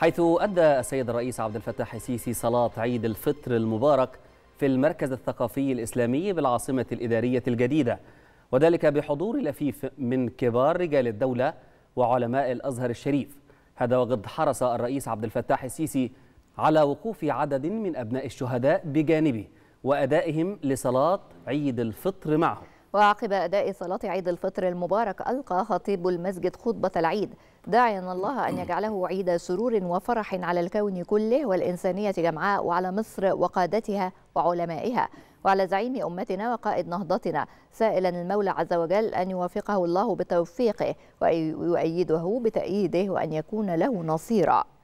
حيث أدى السيد الرئيس عبد الفتاح السيسي صلاة عيد الفطر المبارك في المركز الثقافي الإسلامي بالعاصمة الإدارية الجديدة وذلك بحضور لفيف من كبار رجال الدولة وعلماء الأزهر الشريف هذا وقد حرص الرئيس عبد الفتاح السيسي على وقوف عدد من أبناء الشهداء بجانبه وأدائهم لصلاة عيد الفطر معهم وعقب أداء صلاة عيد الفطر المبارك ألقى خطيب المسجد خطبة العيد داعيا الله أن يجعله عيد سرور وفرح على الكون كله والإنسانية جمعاء وعلى مصر وقادتها وعلمائها وعلى زعيم أمتنا وقائد نهضتنا سائلا المولى عز وجل أن يوفقه الله بتوفيقه ويؤيده بتأييده وأن يكون له نصيرا